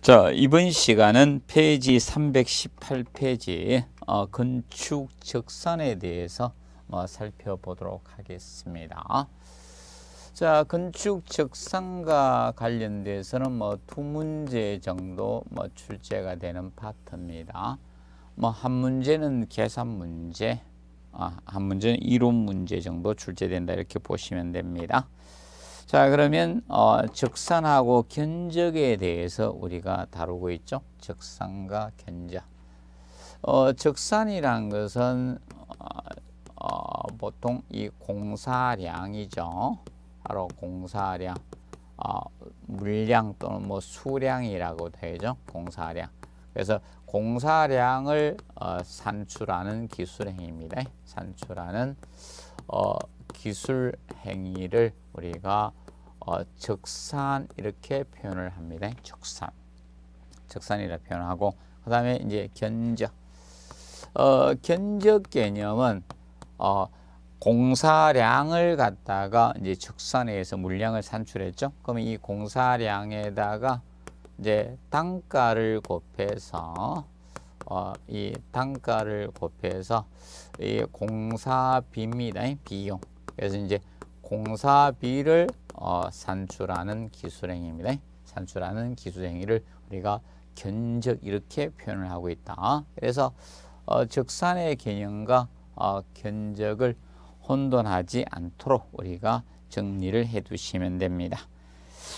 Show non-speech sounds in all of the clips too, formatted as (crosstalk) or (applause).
자 이번 시간은 페이지 318페이지 어, 건축 적산에 대해서 어, 살펴보도록 하겠습니다. 자 건축 적산과 관련돼서는 뭐 두 문제 정도 뭐 출제가 되는 파트입니다. 뭐 한 문제는 계산 문제, 아, 한 문제는 이론 문제 정도 출제된다 이렇게 보시면 됩니다. 자 그러면 어, 적산하고 견적에 대해서 우리가 다루고 있죠. 적산과 견적. 어, 적산이란 것은 어, 어 보통 이 공사량이죠. 바로 공사량, 어, 물량 또는 뭐 수량이라고 되죠. 공사량. 그래서 공사량을 어, 산출하는 기술행위입니다. 산출하는 어, 기술 행위를 우리가 어, 적산 이렇게 표현을 합니다. 적산. 적산이라 표현하고 그 다음에 이제 견적. 어, 견적 개념은 어, 공사량을 갖다가 이제 적산에서 물량을 산출했죠. 그러면 이 공사량에다가 이제 단가를 곱해서 어, 이 단가를 곱해서 이 공사비입니다. 비용. 그래서 이제 공사비를 어, 산출하는 기술행위입니다. 산출하는 기술행위를 우리가 견적 이렇게 표현을 하고 있다. 그래서 어, 적산의 개념과 어, 견적을 혼돈하지 않도록 우리가 정리를 해 두시면 됩니다.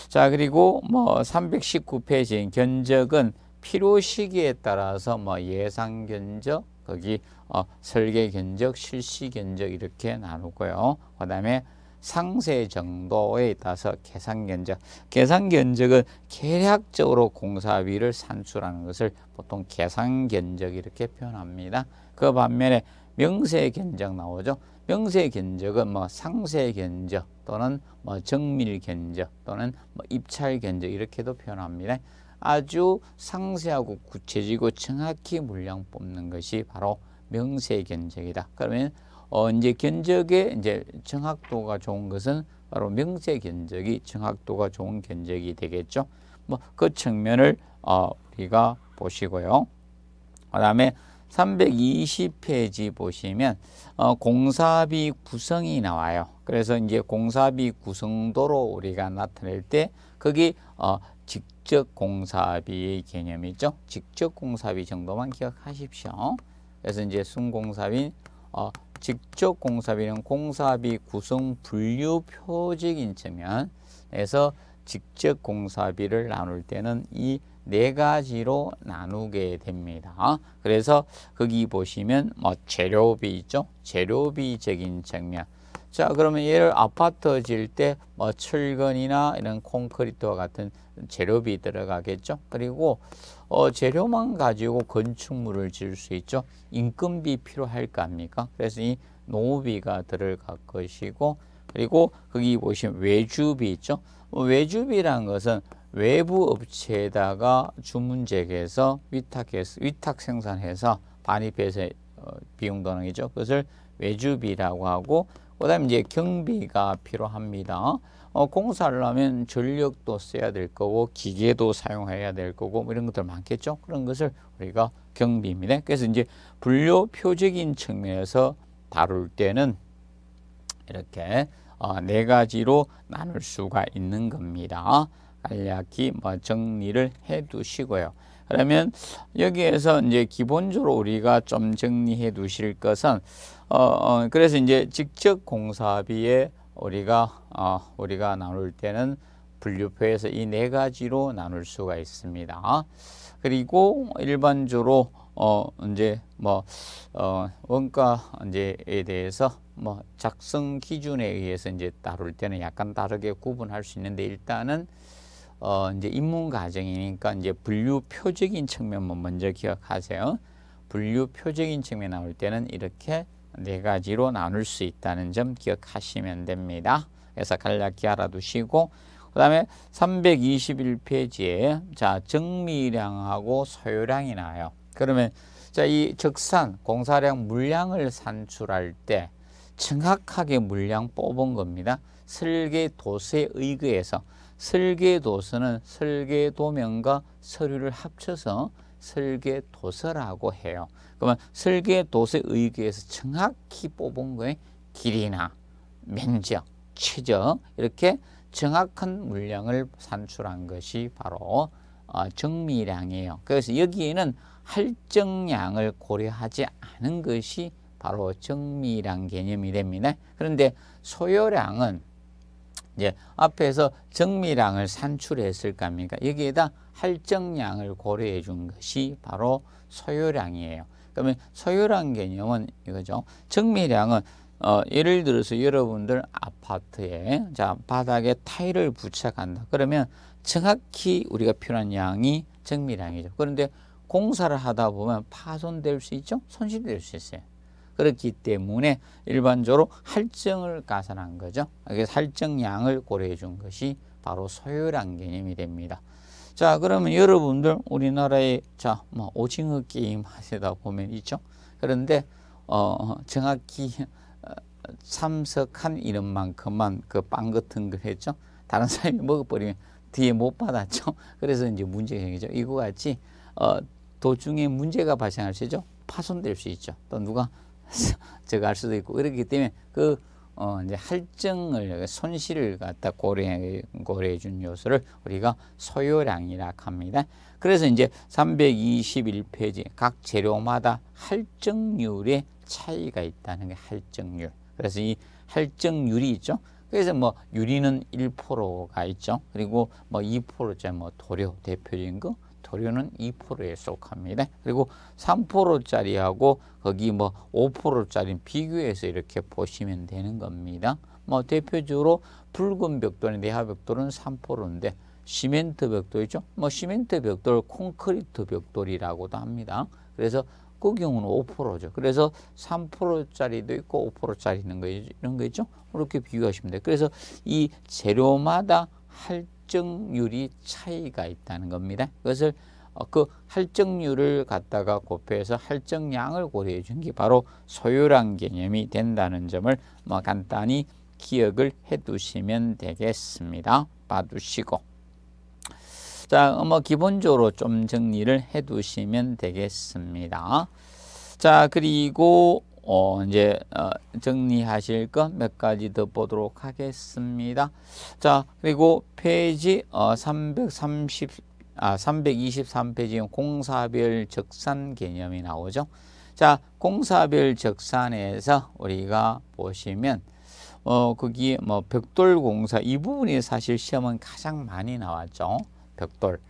자 그리고 뭐 319페이지 견적은 필요 시기에 따라서 뭐 예상 견적, 거기 어, 설계 견적, 실시 견적 이렇게 나누고요. 그 다음에 상세 정도에 따라서 계산 견적. 계산 견적은 계략적으로 공사비를 산출하는 것을 보통 계산 견적 이렇게 표현합니다. 그 반면에 명세 견적 나오죠. 명세 견적은 뭐 상세 견적 또는 뭐 정밀 견적 또는 뭐 입찰 견적 이렇게도 표현합니다. 아주 상세하고 구체적이고 정확히 물량 뽑는 것이 바로 명세 견적이다. 그러면 어 이제 견적의 이제 정확도가 좋은 것은 바로 명세 견적이 정확도가 좋은 견적이 되겠죠. 뭐 그 측면을 어 우리가 보시고요. 그다음에 320페이지 보시면 어, 공사비 구성이 나와요. 그래서 이제 공사비 구성도로 우리가 나타낼 때 거기 어, 직접 공사비의 개념이죠. 직접 공사비 정도만 기억하십시오. 그래서 이제 순공사비, 어, 직접 공사비는 공사비 구성 분류 표적인 점면 그래서 직접 공사비를 나눌 때는 이 네 가지로 나누게 됩니다. 그래서 거기 보시면 뭐 재료비 있죠. 재료비적인 측면, 자 그러면 얘를 아파트 지을 때 뭐 철근이나 이런 콘크리트와 같은 재료비 들어가겠죠 그리고 어, 재료만 가지고 건축물을 지을 수 있죠 인건비 필요할까 합니까 그래서 이 노후비가 들어갈 것이고 그리고 거기 보시면 외주비 있죠 어, 외주비란 것은 외부 업체에다가 주문 제기해서 위탁해서 위탁 생산해서 반입해서 어, 비용 도는이죠 그것을 외주비라고 하고 그 다음에 이제 경비가 필요합니다. 어, 공사를 하면 전력도 써야 될 거고 기계도 사용해야 될 거고 뭐 이런 것들 많겠죠. 그런 것을 우리가 경비입니다. 그래서 이제 분류표적인 측면에서 다룰 때는 이렇게 어, 네 가지로 나눌 수가 있는 겁니다. 간략히 뭐 정리를 해 두시고요. 그러면 여기에서 이제 기본적으로 우리가 좀 정리해 두실 것은 어, 어, 그래서 이제 직접 공사비에 우리가 어, 우리가 나눌 때는 분류표에서 이 네 가지로 나눌 수가 있습니다. 그리고 일반적으로 어 이제 뭐어 원가 이제에 대해서 뭐 작성 기준에 의해서 이제 다룰 때는 약간 다르게 구분할 수 있는데 일단은 어 이제 입문 과정이니까 이제 분류표적인 측면만 먼저 기억하세요. 분류표적인 측면 나올 때는 이렇게 네 가지로 나눌 수 있다는 점 기억하시면 됩니다. 그래서 간략히 알아두시고 그 다음에 321페이지에 자 정리량하고 소요량이 나요. 그러면 자이 적산 공사량 물량을 산출할 때 정확하게 물량 뽑은 겁니다. 설계도서에 의거해서 설계도서는 설계도면과 서류를 합쳐서 설계도서라고 해요. 그러면 설계도서에 의해서 정확히 뽑은 거에 길이나 면적, 최적 이렇게 정확한 물량을 산출한 것이 바로 어, 정밀량이에요. 그래서 여기에는 할증량을 고려하지 않은 것이 바로 정밀량 개념이 됩니다. 그런데 소요량은 예, 앞에서 정밀량을 산출했을 거니까 여기에다 할정량을 고려해 준 것이 바로 소요량이에요. 그러면 소요량 개념은 이거죠. 정밀량은 어, 예를 들어서 여러분들 아파트에 자 바닥에 타일을 부착한다. 그러면 정확히 우리가 필요한 양이 정밀량이죠. 그런데 공사를 하다 보면 파손될 수 있죠. 손실될 수 있어요. 그렇기 때문에 일반적으로 할증을 가산한 거죠. 그래서 할증량을 고려해 준 것이 바로 소요량 개념이 됩니다. 자 그러면 여러분들 우리나라의 자뭐 오징어 게임 하시다 보면 있죠. 그런데 어 정확히 어, 참석한 이름만큼만 그 빵 같은 걸 했죠. 다른 사람이 (laughs) 먹어버리면 뒤에 못 받았죠. 그래서 이제 문제 생기죠. 이거 같이 어, 도중에 문제가 발생할 수 있죠. 파손될 수 있죠. 또 누가 (laughs) 제가 갈 수도 있고 그렇기 때문에 그 어, 이제 할증을 손실을 갖다 고려해, 고려해 준 요소를 우리가 소요량이라 합니다. 그래서 이제 321페이지 각 재료마다 할증률에 차이가 있다는 게 할증률. 그래서 이 할증률이 있죠. 그래서 뭐 유리는 1%가 있죠. 그리고 뭐 2%짜리 뭐 도료 대표적인 거 도료는 2%에 속합니다. 그리고 3%짜리하고 거기 뭐 5%짜리 비교해서 이렇게 보시면 되는 겁니다. 뭐 대표적으로 붉은 벽돌인 내하 벽돌은 3%인데 시멘트 벽돌 이죠뭐 시멘트 벽돌, 콘크리트 벽돌이라고도 합니다. 그래서 그 경우는 5%죠. 그래서 3%짜리도 있고 5%짜리 있는 거, 이런 거 있죠. 이렇게 비교하시면 돼요. 그래서 이 재료마다 할 할증률이 차이가 있다는 겁니다. 그것을 어, 그 할증률을 갖다가 곱해서 할증량을 고려해 준 게 바로 소요란 개념이 된다는 점을 뭐 간단히 기억을 해 두시면 되겠습니다. 봐 두시고. 자, 어, 뭐 기본적으로 좀 정리를 해 두시면 되겠습니다. 자, 그리고 어, 이제 어, 정리하실 것 몇 가지 더 보도록 하겠습니다. 자, 그리고 페이지 어, 330, 아, 323페이지는 공사별 적산 개념이 나오죠. 자, 공사별 적산에서 우리가 보시면 어, 거기 뭐 벽돌 공사 이 부분이 사실 시험은 가장 많이 나왔죠. 벽돌.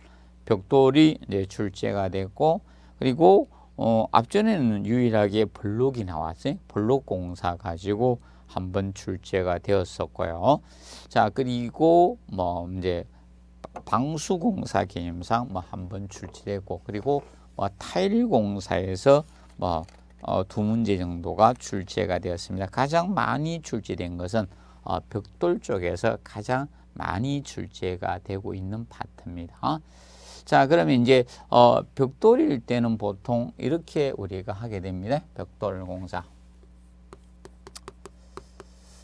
벽돌이 이제 출제가 됐고 그리고 어, 앞전에는 유일하게 블록이 나왔어요. 블록 공사 가지고 한번 출제가 되었었고요. 자, 그리고 뭐 이제 방수 공사 개념상 뭐 한 번 출제되고 그리고 뭐 타일 공사에서 뭐 어, 두 문제 정도가 출제가 되었습니다. 가장 많이 출제된 것은 어, 벽돌 쪽에서 가장 많이 출제가 되고 있는 파트입니다. 자, 그러면 이제 어, 벽돌일 때는 보통 이렇게 우리가 하게 됩니다. 벽돌 공사.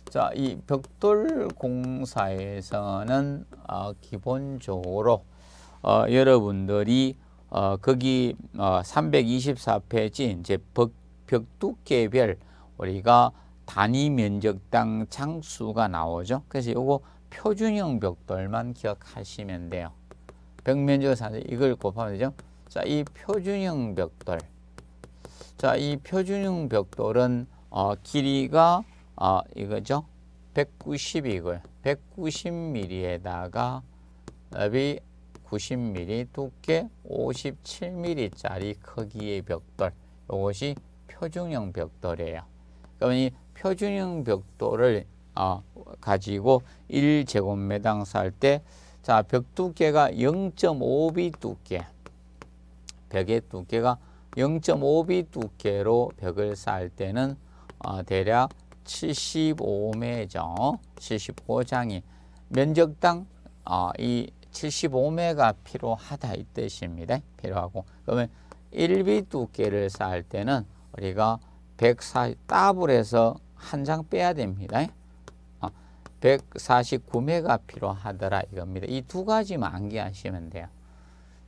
자, 이 벽돌 공사에서는 어, 기본적으로 어, 여러분들이 어, 거기 어, 324페이지 이제 벽, 벽 두께별 우리가 단위 면적당 장수가 나오죠. 그래서 이거 표준형 벽돌만 기억하시면 돼요. 벽면적 산재 이걸 곱하면 되죠. 자, 이 표준형 벽돌. 자, 이 표준형 벽돌은 어, 길이가 어, 이거죠. 190이고요. 190mm에다가 너비 90mm, 두께 57mm짜리 크기의 벽돌. 이것이 표준형 벽돌이에요. 그러면 이 표준형 벽돌을 어, 가지고 1제곱미당 살때 자, 벽 두께가 0.5B 두께. 벽의 두께가 0.5B 두께로 벽을 쌓을 때는 어, 대략 7 5매 75장이 면적당 어, 이 75매가 필요하다 이 뜻입니다. 필요하고 그러면 1B 두께를 쌓을 때는 우리가 140 따블에서 한 장 빼야 됩니다. 149매가 필요하더라 이겁니다. 이 두 가지만 암기하시면 돼요.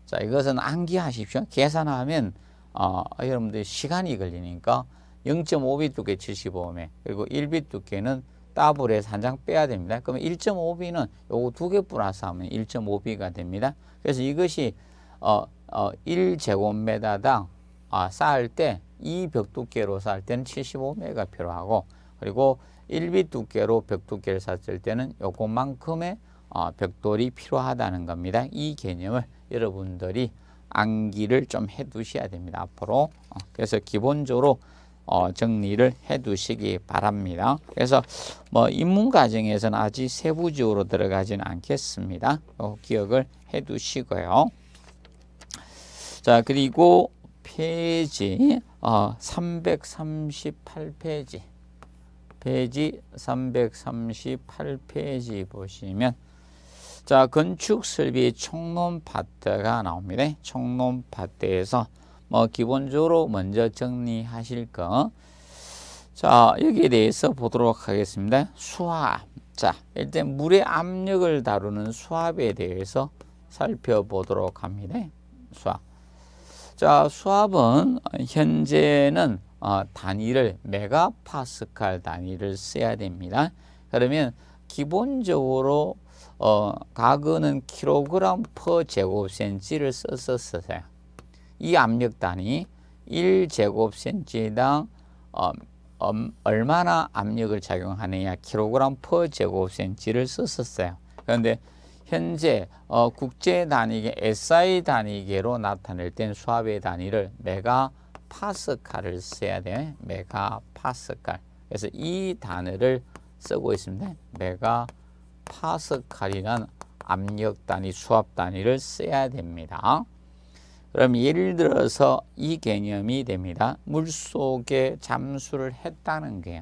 자, 이것은 암기하십시오. 계산하면 어, 여러분들 시간이 걸리니까 0.5비 두께 75매 그리고 1비 두께는 더블에서 한 장 빼야 됩니다. 그럼면 1.5비는 요거 두개 플러스 하면 1.5비가 됩니다. 그래서 이것이 어, 어, 1제곱미터당 아, 쌓을 때 이 벽 두께로 쌓을 때는 75매가 필요하고 그리고 1비 두께로 벽 두께를 샀을 때는 요것만큼의 어, 벽돌이 필요하다는 겁니다. 이 개념을 여러분들이 암기를 좀 해두셔야 됩니다. 앞으로 어, 그래서 기본적으로 어, 정리를 해두시기 바랍니다. 그래서 뭐 입문 과정에서는 아직 세부적으로 들어가지는 않겠습니다. 기억을 해두시고요. 자 그리고 페이지 어, 338페이지 페이지 338페이지 보시면 자 건축설비 총론파트가 나옵니다. 총론파트에서 뭐 기본적으로 먼저 정리하실 거. 자 여기에 대해서 보도록 하겠습니다. 수압. 자 일단 물의 압력을 다루는 수압에 대해서 살펴보도록 합니다. 수압. 자 수압은 현재는 어, 단위를 메가파스칼 단위를 써야 됩니다. 그러면 기본적으로 어, 가그는 킬로그램 퍼 제곱센치를 써서 쓰요이 압력 단위 1제곱센치당 어, 음, 얼마나 압력을 작용하느냐 킬로그램 퍼 제곱센치를 썼었어요. 그런데 현재 어, 국제 단위계 SI 단위계로 나타낼 땐 수압의 단위를 메가 파스칼을 써야 돼 메가 파스칼. 그래서 이 단어를 쓰고 있습니다. 메가 파스칼이란 압력 단위, 수압 단위를 써야 됩니다. 그럼 예를 들어서 이 개념이 됩니다. 물 속에 잠수를 했다는 거예요.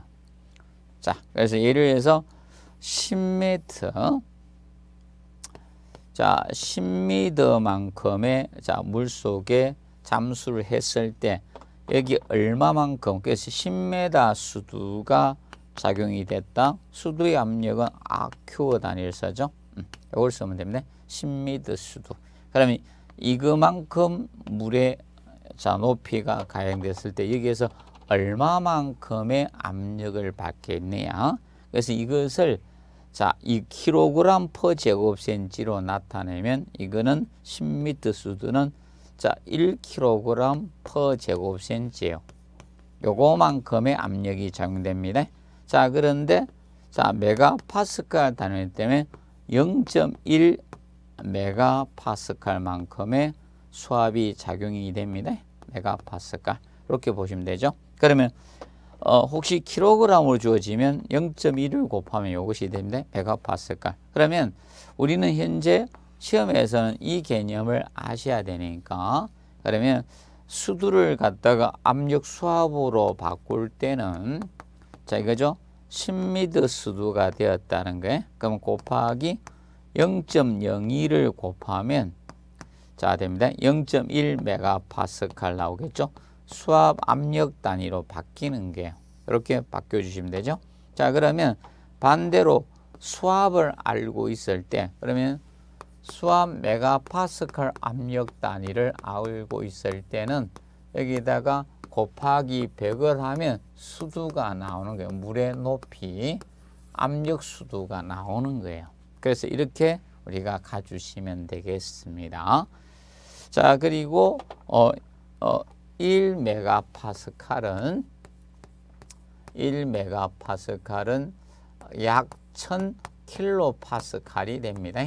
자, 그래서 예를 들어서 10m 자, 10m만큼의 자, 물 속에 잠수를 했을 때 여기 얼마만큼 그래서 10m 수두가 작용이 됐다. 수두의 압력은 아큐어 단일사죠. 음, 이걸 쓰면 됩니다. 10m 수두. 그러면 이거만큼 물의 자 높이가 가행됐을 때 여기에서 얼마만큼의 압력을 받겠느냐. 그래서 이것을 자, 이 킬로그램 퍼 제곱 센치로 나타내면 이거는 10m 수두는 자, 1kg per 제곱센치예요. 요거만큼의 압력이 작용됩니다. 자, 그런데 자, 메가파스칼 단위 때문에 0.1 메가파스칼만큼의 수압이 작용이 됩니다. 메가파스칼. 이렇게 보시면 되죠. 그러면 어, 혹시 킬로그램으로 주어지면 0.1을 곱하면 이것이 됩니다. 메가파스칼. 그러면 우리는 현재 시험에서는 이 개념을 아셔야 되니까 그러면 수두를 갖다가 압력 수압으로 바꿀 때는 자 이거죠. 1 0미드 수두가 되었다는 거예요. 그럼 곱하기 0.02를 곱하면 자 됩니다. 0.1 메가파스칼 나오겠죠. 수압 압력 단위로 바뀌는 게 이렇게 바뀌어 주시면 되죠. 자 그러면 반대로 수압을 알고 있을 때 그러면 수압 메가파스칼 압력 단위를 알고 있을 때는 여기다가 곱하기 100을 하면 수두가 나오는 거예요. 물의 높이, 압력 수두가 나오는 거예요. 그래서 이렇게 우리가 가주시면 되겠습니다. 자, 그리고 어, 어, 1메가파스칼은 1메가파스칼은 약 1000킬로파스칼이 됩니다.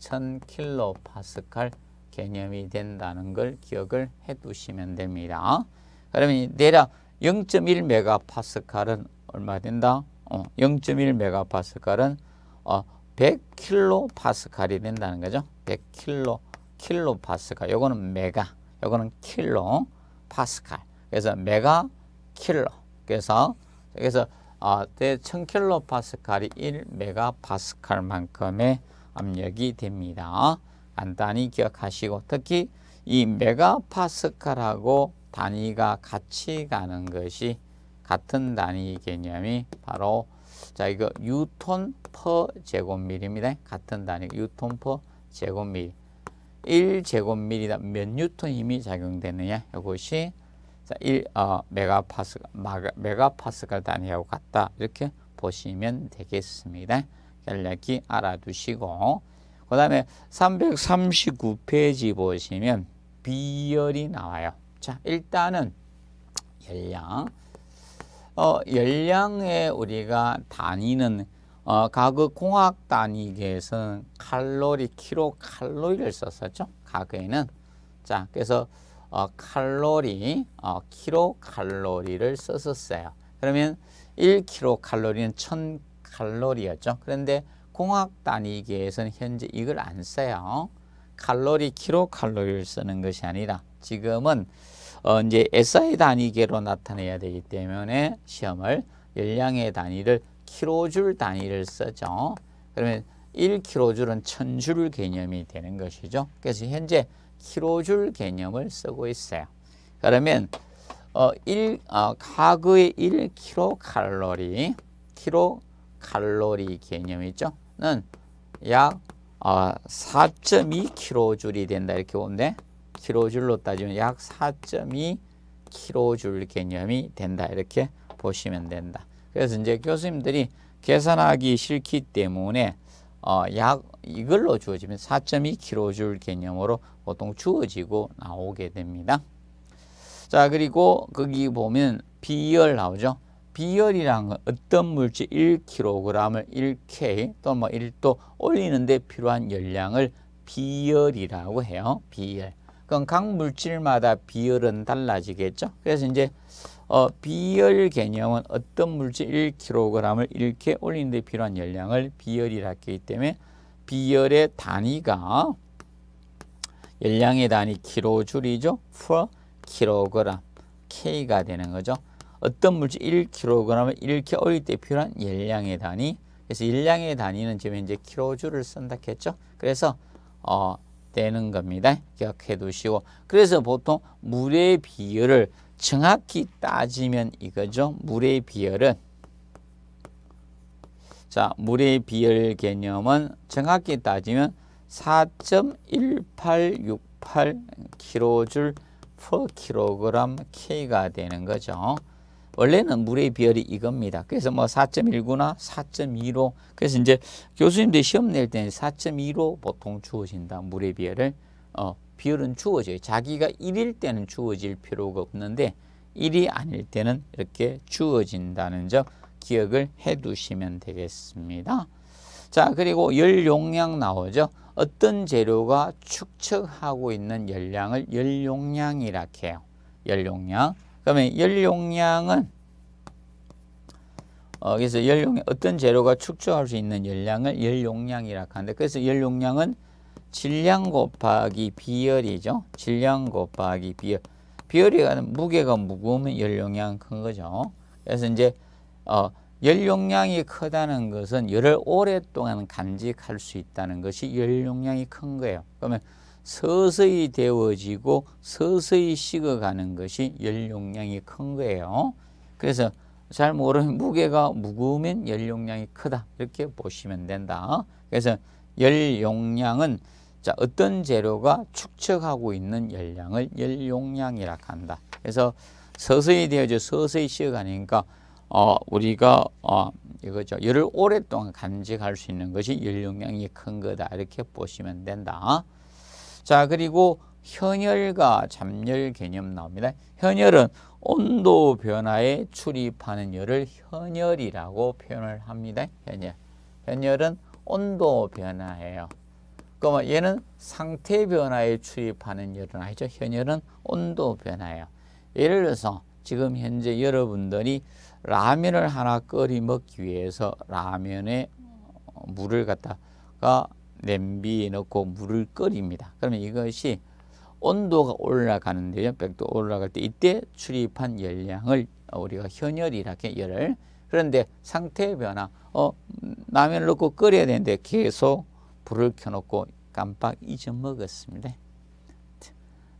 1000킬로파스칼 개념이 된다는 걸 기억을 해 두시면 됩니다. 그러면 대략 0.1메가파스칼은 얼마 된다? 어, 0.1메가파스칼은 어, 100킬로파스칼이 된다는 거죠. 100킬로 킬로파스칼. 요거는 메가. 요거는 킬로 파스칼. 그래서 메가 킬로. 그래서 그래서 어, 아, 1000킬로파스칼이 1메가파스칼만큼의 압력이 됩니다. 간단히 기억하시고 특히 이 메가파스칼하고 단위가 같이 가는 것이 같은 단위 개념이 바로 자 이거 유톤 퍼 제곱밀입니다. 같은 단위 유톤 퍼 제곱밀 1제곱밀이다. 몇 뉴턴 힘이 작용되느냐 이것이 자, 1 어, 메가파스 메가파스칼 단위하고 같다. 이렇게 보시면 되겠습니다. 간략히 알아두시고 그 다음에 339페이지 보시면 비열이 나와요. 자 일단은 열량 어, 열량에 우리가 다니는 어, 과 공학 단위에서는 칼로리, 킬로칼로리를 썼었죠. 과에는자 그래서 어, 칼로리, 어, 킬로칼로리를 썼었어요. 그러면 1킬로칼로는 칼로리였죠. 그런데 공학 단위계에서는 현재 이걸 안 써요. 칼로리, 킬로칼로리를 쓰는 것이 아니라 지금은 어 이제 SI 단위계로 나타내야 되기 때문에 시험을 열량의 단위를 킬로줄 단위를 쓰죠. 그러면 1킬로줄은 천줄 개념이 되는 것이죠. 그래서 현재 킬로줄 개념을 쓰고 있어요. 그러면 어, 1, 어, 아, 가구의 1킬로칼로리, 킬로 칼로리 개념이죠. 는약 어, 아, 4.2kJ이 된다 이렇게 온데 킬로로 따지면 약 4.2kJ 개념이 된다 이렇게 보시면 된다. 그래서 이제 교수님들이 계산하기 싫기 때문에 어, 약 이걸로 주어지면 4.2kJ 개념으로 보통 주어지고 나오게 됩니다. 자 그리고 거기 보면 B열 나오죠. 비열이란 건 어떤 물질 1kg을 1K 또는 뭐 1도 올리는데 필요한 열량을 비열이라고 해요. 비열. 그럼 각 물질마다 비열은 달라지겠죠. 그래서 이제 어, 비열 개념은 어떤 물질 1kg을 이렇게 올리는데 필요한 열량을 비열이라 했기 때문에 비열의 단위가 열량의 단위 킬로줄이죠. per kg, k가 되는 거죠. 어떤 물질 1kg은 1 k g 올릴 때 필요한 열량의 단위. 그래서 열량의 단위는 지금 현제 킬로주를 쓴다 했죠. 그래서 어, 되는 겁니다. 기억해 두시고. 그래서 보통 물의 비율을 정확히 따지면 이거죠. 물의 비율은 자, 물의 비율 개념은 정확히 따지면 4.1868 킬로줄 per 킬로그램 K가 되는 거죠. 원래는 물의 비열이 이겁니다. 그래서 뭐 4.19나 4.25 그래서 이제 교수님들이 시험 낼 때는 4.25 보통 주어진다. 물의 비율을 어, 비율은 주어져요. 자기가 1일 때는 주어질 필요가 없는데 1이 아닐 때는 이렇게 주어진다는 점 기억을 해두시면 되겠습니다. 자 그리고 열 용량 나오죠. 어떤 재료가 축척하고 있는 열량을 열 용량이라 해요. 열 용량. 그러면 열용량은 어, 그래서 열용 어떤 재료가 축적할 수 있는 열량을 열용량이라 하는데 그래서 열용량은 질량 곱하기 비열이죠. 질량 곱하기 비열. 비열이 가는 무게가 무거우면 열용량 큰 거죠. 그래서 이제 어, 열용량이 크다는 것은 열을 오랫동안 간직할 수 있다는 것이 열용량이 큰 거예요. 그러면 서서히 데워지고 서서히 식어가는 것이 열용량이 큰 거예요. 그래서 잘 모르면 무게가 무거우면 열용량이 크다 이렇게 보시면 된다. 그래서 열용량은 자 어떤 재료가 축적하고 있는 열량을 열용량이라 한다. 그래서 서서히 되어져 서서히 식어가니까 어, 우리가 어, 이거죠. 열을 오랫동안 간직할 수 있는 것이 열용량이 큰 거다 이렇게 보시면 된다. 자 그리고 현열과 잠열 개념 나옵니다. 현열은 온도 변화에 출입하는 열을 현열이라고 표현을 합니다. 현열. 현열은 온도 변화예요. 그러면 얘는 상태 변화에 출입하는 열은 아니죠. 현열은 온도 변화예요. 예를 들어서 지금 현재 여러분들이 라면을 하나 끓이 먹기 위해서 라면에 물을 갖다가 냄비에 넣고 물을 끓입니다. 그러면 이것이 온도가 올라가는데요. 백도 올라갈 때 이때 출입한 열량을 우리가 현열이라고 열을. 그런데 상태 변화, 어, 라면을 넣고 끓여야 되는데 계속 불을 켜놓고 깜빡 잊어먹었습니다.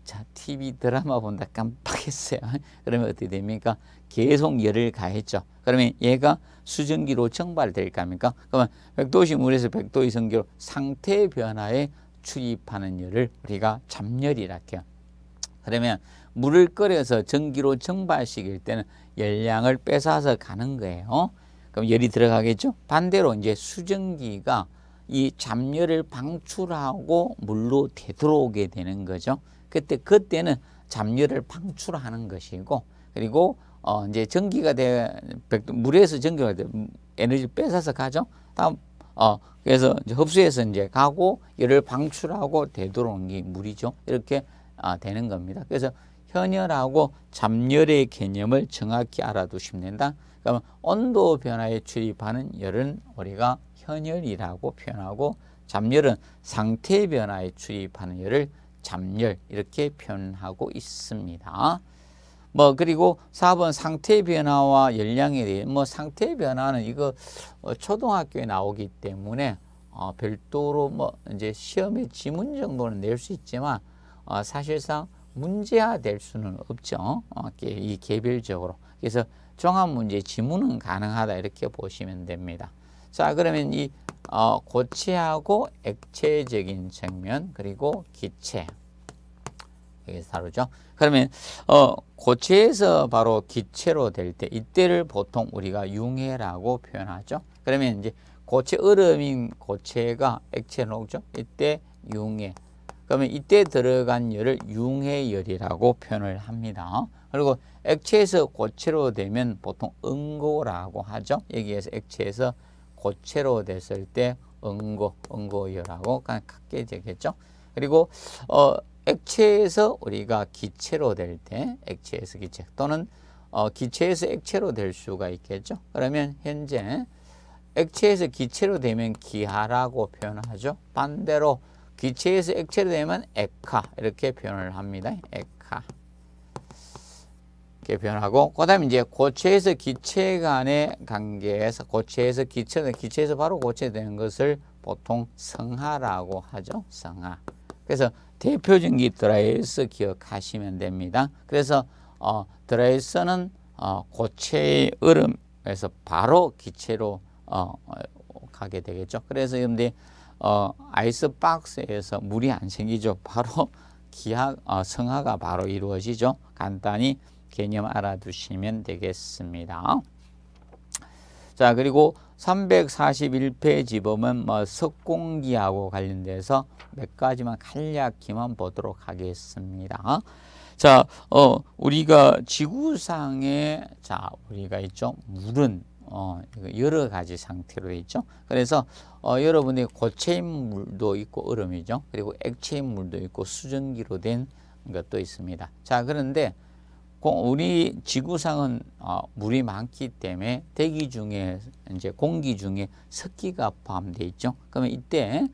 자, TV 드라마 본다 깜빡했어요. (laughs) 그러면 어떻게 됩니까? 계속 열을 가했죠. 그러면 얘가 수증기로 증발될까합니까 그러면 백도시물에서 백도의 성기로 상태 변화에 출입하는 열을 우리가 잠열이라 해요. 그러면 물을 끓여서 전기로 정발시킬 때는 열량을 뺏어서 가는 거예요. 그럼 열이 들어가겠죠? 반대로 이제 수증기가 이 잡열을 방출하고 물로 되돌아오게 되는 거죠. 그때 그때는 잡열을 방출하는 것이고 그리고 어, 이제 전기가 돼, 물에서 전기가 돼, 음, 에너지 뺏어서 가죠. 다음, 어, 그래서 이제 흡수해서 이제 가고 열을 방출하고 되돌아온 게 물이죠. 이렇게 아, 되는 겁니다. 그래서 현열하고 잠열의 개념을 정확히 알아두시면 된다. 그러면 온도 변화에 출입하는 열은 우리가 현열이라고 표현하고 잠열은 상태 변화에 출입하는 열을 잠열 이렇게 표현하고 있습니다. 뭐 그리고 4번 상태 변화와 열량에 대해 뭐 상태 변화는 이거 어, 초등학교에 나오기 때문에 어 별도로 뭐 이제 시험의 지문 정도는 낼 수 있지만 어 사실상 문제화 될 수는 없죠. 어, 이 개별적으로. 그래서 종합 문제 지문은 가능하다 이렇게 보시면 됩니다. 자 그러면 이 어, 고체하고 액체적인 측면 그리고 기체 이게 다루죠 그러면 어, 고체에서 바로 기체로 될 때 이때를 보통 우리가 융해라고 표현하죠. 그러면 이제 고체 얼음인 고체가 액체로 오죠 이때 융해. 그러면 이때 들어간 열을 융해열이라고 표현을 합니다. 그리고 액체에서 고체로 되면 보통 응고라고 하죠. 여기에서 액체에서 고체로 됐을 때 응고, 응고열하고 가깝게 되겠죠. 그리고 어, 액체에서 우리가 기체로 될 때 액체에서 기체 또는 어, 기체에서 액체로 될 수가 있겠죠. 그러면 현재 액체에서 기체로 되면 기하라고 표현하죠. 반대로 기체에서 액체로 되면 액하 이렇게 표현을 합니다. 액하 이렇게 표현하고 그다음 이제 고체에서 기체 간의 관계에서 고체에서 기체는 기체에서 바로 고체 되는 것을 보통 성하라고 하죠. 성하. 그래서 대표적인 게 드라이어스 기억하시면 됩니다. 그래서 어, 드라이어스는 어, 고체의 얼음에서 바로 기체로 어, 가게 되겠죠. 그래서 근데 어, 아이스박스에서 물이 안 생기죠. 바로 (laughs) 기학 어, 성화가 바로 이루어지죠. 간단히 개념 알아두시면 되겠습니다. 자 그리고 341페이지 보면 뭐 석공기하고 관련돼서 몇 가지만 간략히만 보도록 하겠습니다. 자, 어, 우리가 지구상에 자 우리가 있죠 물은 어, 여러 가지 상태로 있죠. 그래서 어, 여러분의 고체인 물도 있고 얼음이죠. 그리고 액체인 물도 있고 수증기로 된 것도 있습니다. 자 그런데 우리 지구상은 어, 물이 많기 때문에 대기 중에 이제 공기 중에 습기가 포함되어 있죠. 그러면 이때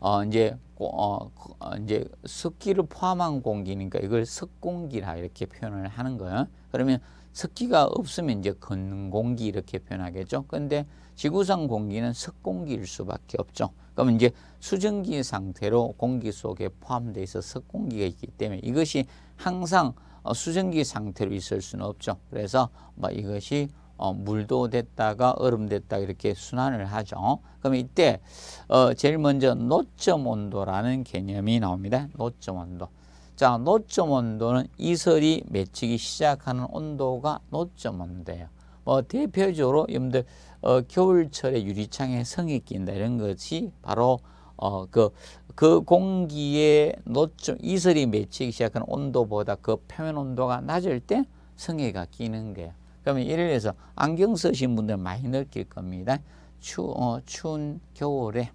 어, 이제 어, 그, 이제 습기를 포함한 공기니까 이걸 습공기라 이렇게 표현을 하는 거예요. 그러면 습기가 없으면 이제 건공기 이렇게 표현하겠죠. 근데 지구상 공기는 습공기일 수밖에 없죠. 그러면 이제 수증기 상태로 공기 속에 포함되어 있어 습공기가 있기 때문에 이것이 항상 어, 수증기 상태로 있을 수는 없죠. 그래서 뭐 이것이 어, 물도 됐다가 얼음 됐다 이렇게 순환을 하죠. 그럼 이때 어, 제일 먼저 노점 온도라는 개념이 나옵니다. 노점 온도. 자, 노점 온도는 이설이 맺히기 시작하는 온도가 노점 온도예요. 뭐 대표적으로 여러분들 어, 겨울철에 유리창에 성이 낀다 이런 것이 바로 어, 그그 공기에 노점, 이슬이 맺히기 시작하는 온도보다 그 표면 온도가 낮을 때성에가 끼는 거예요. 그러면 예를 들어서 안경 쓰신 분들 많이 느낄 겁니다. 추, 어, 추운 겨울에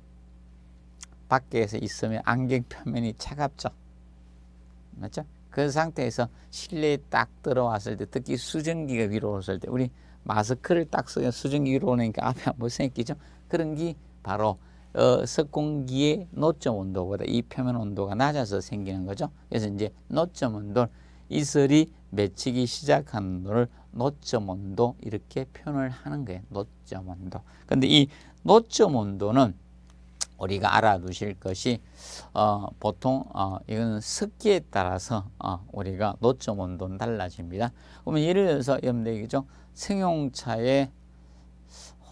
밖에서 있으면 안경 표면이 차갑죠. 맞죠? 그 상태에서 실내에 딱 들어왔을 때 특히 수증기가 위로 왔을 때 우리 마스크를 딱 쓰면 수증기 위로 오니까 앞에 한번 생기죠. 그런 게 바로 어, 석공기의 노점 온도보다 이 표면 온도가 낮아서 생기는 거죠. 그래서 이제 노점 온도, 이슬이 맺히기 시작하는 도를 노점 온도 이렇게 표현을 하는 거예요. 노점 온도. 근데 이 노점 온도는 우리가 알아두실 것이 어, 보통 어, 이건 습기에 따라서 어, 우리가 노점 온도는 달라집니다. 그러면 예를 들어서 염대기죠. 승용차에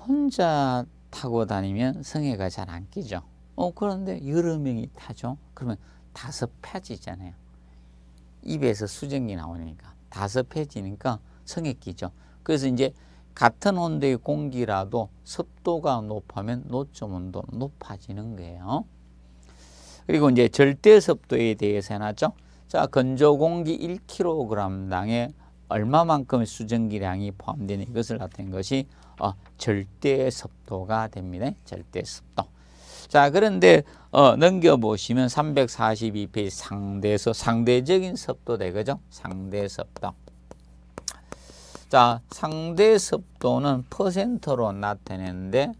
혼자 타고 다니면 성에가 잘 안 끼죠. 어, 그런데 여러 명이 타죠. 그러면 다섯 펴지잖아요. 입에서 수증기 나오니까 다섯 펴지니까 성에 끼죠. 그래서 이제 같은 온도의 공기라도 습도가 높으면 노점 온도 높아지는 거예요. 그리고 이제 절대 습도에 대해서 해놨죠. 자, 건조 공기 1kg당에 얼마만큼의 수증기량이 포함되는 이것을 나타낸 것이 어, 절대 습도가 됩니다. 절대 습도. 자 그런데 어, 넘겨보시면 342페이지 상대서 상대적인 습도 되거죠. 상대 습도. 자 상대 습도는 퍼센트로 나타내는데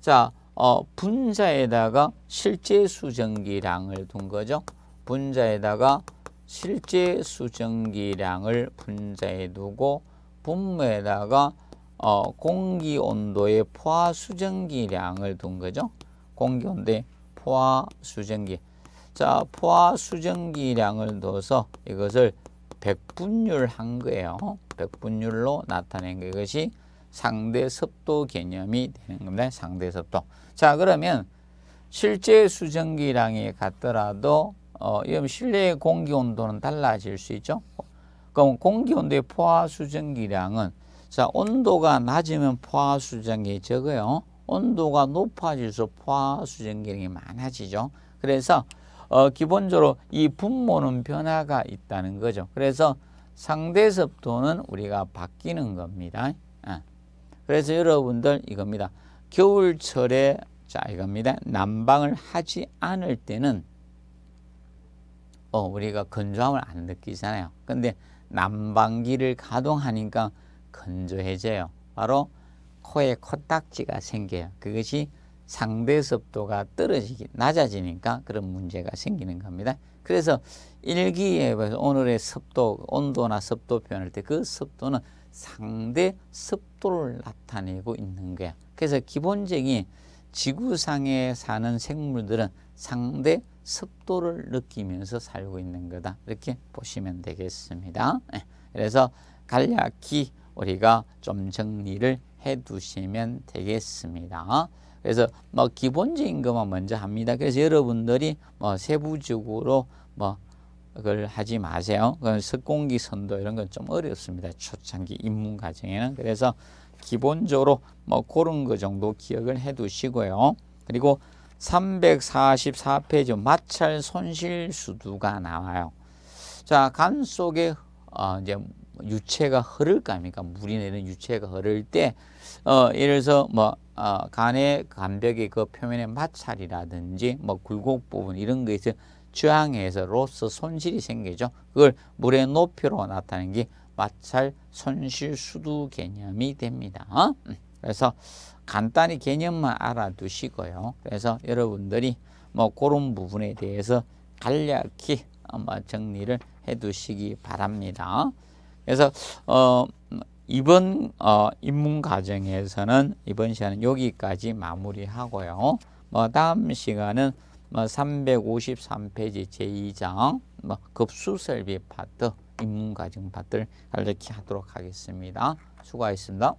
자 어, 분자에다가 실제 수증기량을 둔 거죠. 분자에다가 실제 수증기량을 분자에 두고 분모에다가 어, 공기 온도의 포화 수증기량을 둔 거죠. 공기 온도의 포화 수증기. 자, 포화 수증기량을 둬서 이것을 백분율한 거예요. 백분율로 나타낸 것이 상대 습도 개념이 되는 겁니다. 상대 습도. 자, 그러면 실제 수증기량이 같더라도 어, 실내의 공기 온도는 달라질 수 있죠. 그럼 공기 온도의 포화 수증기량은 자 온도가 낮으면 포화 수증기 적어요. 온도가 높아질수록 포화 수증기량이 많아지죠. 그래서 어, 기본적으로 이 분모는 변화가 있다는 거죠. 그래서 상대습도는 우리가 바뀌는 겁니다. 아. 그래서 여러분들 이겁니다. 겨울철에 자 이겁니다. 난방을 하지 않을 때는 어, 우리가 건조함을 안 느끼잖아요. 근데 난방기를 가동하니까 건조해져요. 바로 코에 코딱지가 생겨요. 그것이 상대 습도가 떨어지기 낮아지니까 그런 문제가 생기는 겁니다. 그래서 일기에 봐서 오늘의 습도 온도나 습도 표현할 때 그 습도는 상대 습도를 나타내고 있는 거야. 그래서 기본적인 지구상에 사는 생물들은 상대 습도를 느끼면서 살고 있는 거다. 이렇게 보시면 되겠습니다. 예. 그래서 간략히 우리가 좀 정리를 해 두시면 되겠습니다. 그래서 뭐 기본적인 것만 먼저 합니다. 그래서 여러분들이 뭐 세부적으로 뭐 그걸 하지 마세요. 그건 습공기 선도 이런 건 좀 어렵습니다. 초창기 입문 과정에는. 그래서 기본적으로 뭐 그런 거 정도 기억을 해 두시고요. 그리고 344페이지 마찰 손실 수두가 나와요. 자, 간 속에 어, 이제 유체가 흐를 거 아닙니까? 물이 내는 유체가 흐를 때, 어, 예를 들어서 뭐, 어, 간의 간벽의 그 표면의 마찰이라든지 뭐 굴곡 부분 이런 것에서 저항해서 로스 손실이 생기죠. 그걸 물의 높이로 나타낸 게 마찰 손실 수두 개념이 됩니다. 어? 음. 그래서 간단히 개념만 알아두시고요. 그래서 여러분들이 뭐 그런 부분에 대해서 간략히 한번 정리를 해 두시기 바랍니다. 그래서 어 이번 어 입문 과정에서는 이번 시간은 여기까지 마무리하고요. 뭐 다음 시간은 뭐 353페이지 제2장 뭐 급수설비 파트 입문 과정 파트를 간략히 하도록 하겠습니다. 수고하셨습니다.